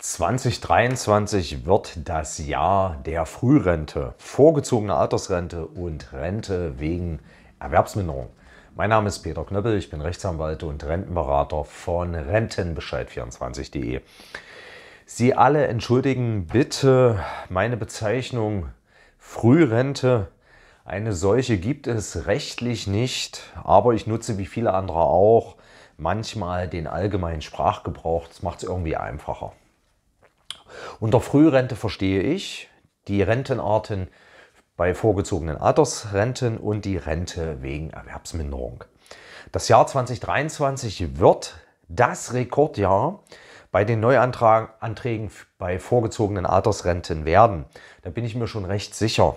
2023 wird das Jahr der Frührente, vorgezogene Altersrente und Rente wegen Erwerbsminderung. Mein Name ist Peter Knöppel, ich bin Rechtsanwalt und Rentenberater von Rentenbescheid24.de. Sie alle entschuldigen bitte meine Bezeichnung Frührente. Eine solche gibt es rechtlich nicht, aber ich nutze wie viele andere auch manchmal den allgemeinen Sprachgebrauch. Das macht es irgendwie einfacher. Unter Frührente verstehe ich die Rentenarten bei vorgezogenen Altersrenten und die Rente wegen Erwerbsminderung. Das Jahr 2023 wird das Rekordjahr bei den Neuanträgen bei vorgezogenen Altersrenten werden. Da bin ich mir schon recht sicher.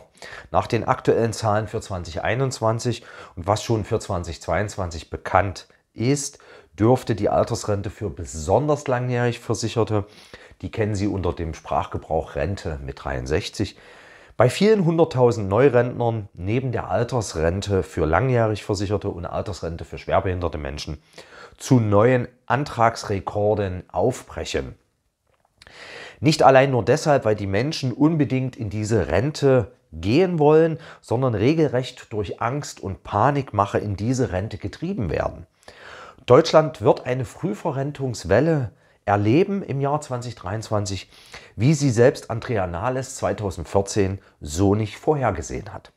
Nach den aktuellen Zahlen für 2021 und was schon für 2022 bekannt ist, dürfte die Altersrente für besonders langjährig Versicherte die kennen Sie unter dem Sprachgebrauch Rente mit 63. Bei vielen hunderttausend Neurentnern neben der Altersrente für langjährig Versicherte und Altersrente für schwerbehinderte Menschen zu neuen Antragsrekorden aufbrechen. Nicht allein nur deshalb, weil die Menschen unbedingt in diese Rente gehen wollen, sondern regelrecht durch Angst und Panikmache in diese Rente getrieben werden. Deutschland wird eine Frühverrentungswelle erleben im Jahr 2023, wie sie selbst Andrea Nahles 2014 so nicht vorhergesehen hat.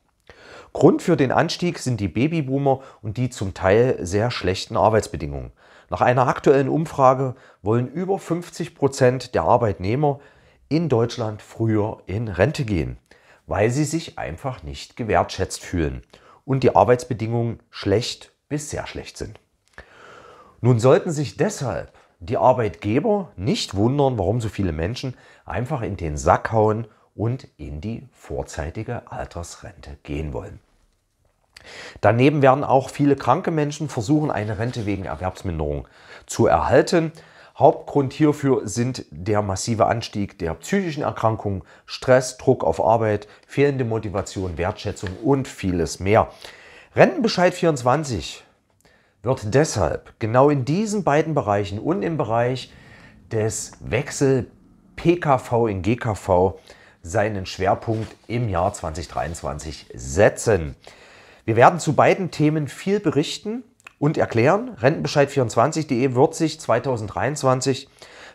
Grund für den Anstieg sind die Babyboomer und die zum Teil sehr schlechten Arbeitsbedingungen. Nach einer aktuellen Umfrage wollen über 50 Prozent der Arbeitnehmer in Deutschland früher in Rente gehen, weil sie sich einfach nicht gewertschätzt fühlen und die Arbeitsbedingungen schlecht bis sehr schlecht sind. Nun sollten sich deshalb die Arbeitgeber nicht wundern, warum so viele Menschen einfach in den Sack hauen und in die vorzeitige Altersrente gehen wollen. Daneben werden auch viele kranke Menschen versuchen, eine Rente wegen Erwerbsminderung zu erhalten. Hauptgrund hierfür sind der massive Anstieg der psychischen Erkrankungen, Stress, Druck auf Arbeit, fehlende Motivation, Wertschätzung und vieles mehr. Rentenbescheid 24 wird deshalb genau in diesen beiden Bereichen und im Bereich des Wechsel PKV in GKV seinen Schwerpunkt im Jahr 2023 setzen. Wir werden zu beiden Themen viel berichten und erklären. Rentenbescheid24.de wird sich 2023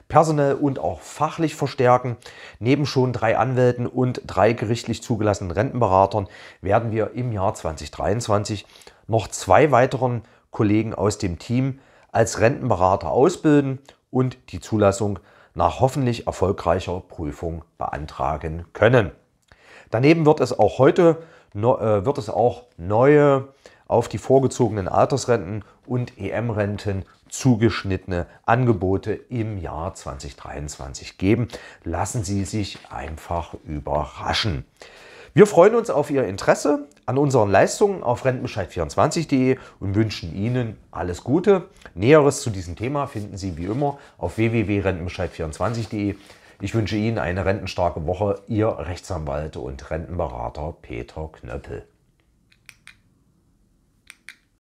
personell und auch fachlich verstärken. Neben schon drei Anwälten und drei gerichtlich zugelassenen Rentenberatern werden wir im Jahr 2023 noch zwei weiteren Kollegen aus dem Team als Rentenberater ausbilden und die Zulassung nach hoffentlich erfolgreicher Prüfung beantragen können. Daneben wird es auch heute äh, wird es auch neue auf die vorgezogenen Altersrenten und EM-Renten zugeschnittene Angebote im Jahr 2023 geben. Lassen Sie sich einfach überraschen. Wir freuen uns auf Ihr Interesse an unseren Leistungen auf rentenbescheid24.de und wünschen Ihnen alles Gute. Näheres zu diesem Thema finden Sie wie immer auf www.rentenbescheid24.de. Ich wünsche Ihnen eine rentenstarke Woche. Ihr Rechtsanwalt und Rentenberater Peter Knöppel.